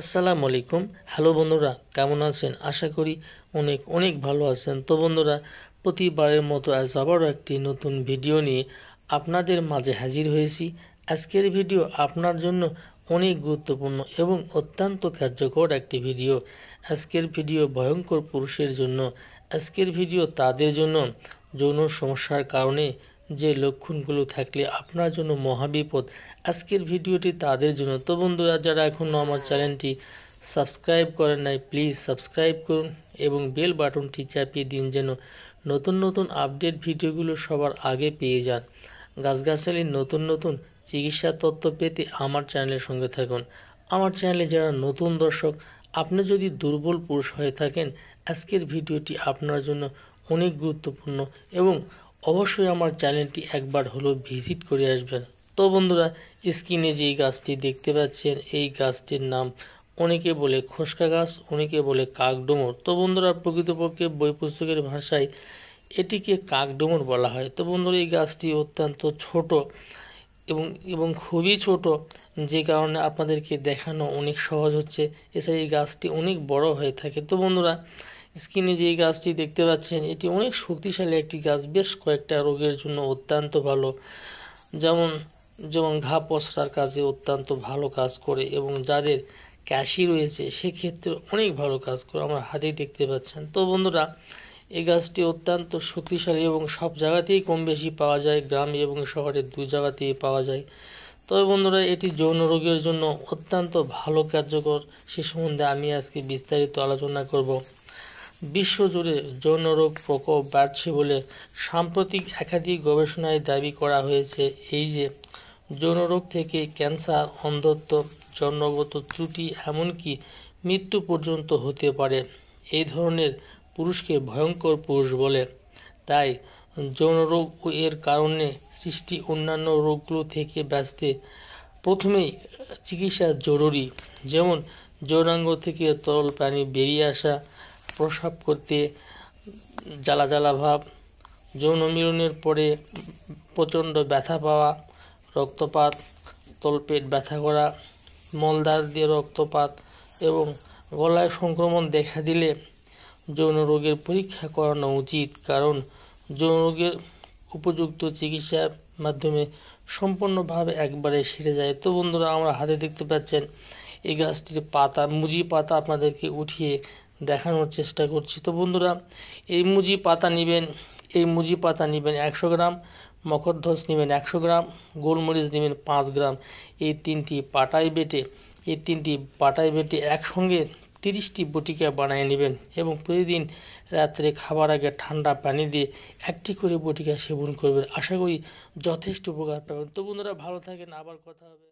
আসসালামু আলাইকুম হ্যালো বন্ধুরা কেমন আছেন আশা করি অনেক অনেক ভালো আছেন তো বন্ধুরা প্রতিবারের মতো আজ আবারও একটি নতুন ভিডিও নিয়ে আপনাদের মাঝে হাজির হয়েছি আজকের ভিডিও আপনার জন্য অনেক গুরুত্বপূর্ণ এবং অত্যন্ত কার্যকর একটি ভিডিও আজকের ভিডিও ভয়ঙ্কর পুরুষের জন্য আজকের ভিডিও তাদের জন্য যৌন সমস্যার কারণে যে লক্ষণগুলো থাকলে আপনার জন্য মহাবিপদ আজকের ভিডিওটি তাদের জন্য তো বন্ধুরা যারা এখনও আমার চ্যানেলটি সাবস্ক্রাইব করেন নাই প্লিজ সাবস্ক্রাইব করুন এবং বেল বাটনটি চাপিয়ে দিন যেন নতুন নতুন আপডেট ভিডিওগুলো সবার আগে পেয়ে যান গাছগাছালির নতুন নতুন চিকিৎসা তত্ত্ব পেতে আমার চ্যানেলের সঙ্গে থাকুন আমার চ্যানেলে যারা নতুন দর্শক আপনি যদি দুর্বল পুরুষ হয়ে থাকেন আজকের ভিডিওটি আপনার জন্য অনেক গুরুত্বপূর্ণ এবং অবশ্যই আমার চ্যানেলটি একবার হলো ভিজিট করে আসবেন তো বন্ধুরা স্ক্রিনে যে গাছটি দেখতে পাচ্ছেন এই গাছটির নাম অনেকে বলে খোসকা গাছ অনেকে বলে কাকডোমর তো বন্ধুরা প্রকৃতপক্ষে বই পুস্তকের ভাষায় এটিকে কাকডোমর বলা হয় তো বন্ধুরা এই গাছটি অত্যন্ত ছোট এবং এবং খুবই ছোট যে কারণে আপনাদেরকে দেখানো অনেক সহজ হচ্ছে এছাড়া এই গাছটি অনেক বড় হয়ে থাকে তো বন্ধুরা স্ক্রিনে যে গাছটি দেখতে পাচ্ছেন এটি অনেক শক্তিশালী একটি গাছ বেশ কয়েকটা রোগের জন্য অত্যন্ত ভালো যেমন যেমন ঘা পচরার কাজে অত্যন্ত ভালো কাজ করে এবং যাদের ক্যাশি রয়েছে সেক্ষেত্রে অনেক ভালো কাজ করে আমার হাতেই দেখতে পাচ্ছেন তো বন্ধুরা এই গাছটি অত্যন্ত শক্তিশালী এবং সব জায়গাতেই কম বেশি পাওয়া যায় গ্রামে এবং শহরে দুই জায়গাতেই পাওয়া যায় তবে বন্ধুরা এটি যৌন রোগের জন্য অত্যন্ত ভালো কার্যকর সে সম্বন্ধে আমি আজকে বিস্তারিত আলোচনা করবো বিশ্বজুড়ে যৌনরোগ প্রকোপ বাড়ছে বলে সাম্প্রতিক একাধিক গবেষণায় দাবি করা হয়েছে এই যে যৌনরোগ থেকে ক্যান্সার অন্ধত্ব জন্মগত ত্রুটি এমনকি মৃত্যু পর্যন্ত হতে পারে এই ধরনের পুরুষকে ভয়ঙ্কর পুরুষ বলে তাই যৌনরোগ এর কারণে সৃষ্টি অন্যান্য রোগগুলো থেকে বাঁচতে প্রথমেই চিকিৎসা জরুরি যেমন যৌনাঙ্গ থেকে তরল পানি বেরিয়ে আসা প্রসাব করতে জ্বালা জ্বালা ভাব যৌন মিলনের পরে প্রচণ্ড ব্যথা পাওয়া রক্তপাত তলপেট ব্যথা করা মলদার দিয়ে রক্তপাত এবং গলায় সংক্রমণ দেখা দিলে যৌন রোগের পরীক্ষা করানো উচিত কারণ যৌন রোগের উপযুক্ত চিকিৎসার মাধ্যমে সম্পূর্ণভাবে একবারে সেরে যায় তো বন্ধুরা আমরা হাতে দেখতে পাচ্ছেন এই গাছটির পাতা মুজি পাতা আপনাদেরকে উঠিয়ে দেখানোর চেষ্টা করছি তো বন্ধুরা এই মুজি পাতা নেবেন এই মুজি পাতা নেবেন একশো গ্রাম মকরধ্বজ নেবেন একশো গ্রাম গোলমরিচ নেবেন পাঁচ গ্রাম এই তিনটি পাটায় বেটে এই তিনটি পাটায় বেটে একসঙ্গে তিরিশটি বটিকা বানিয়ে নেবেন এবং প্রতিদিন রাত্রে খাবার আগে ঠান্ডা পানি দিয়ে একটি করে বটিকা সেবন করবেন আশা করি যথেষ্ট উপকার পাবেন তো বন্ধুরা ভালো থাকেন আবার কথা হবে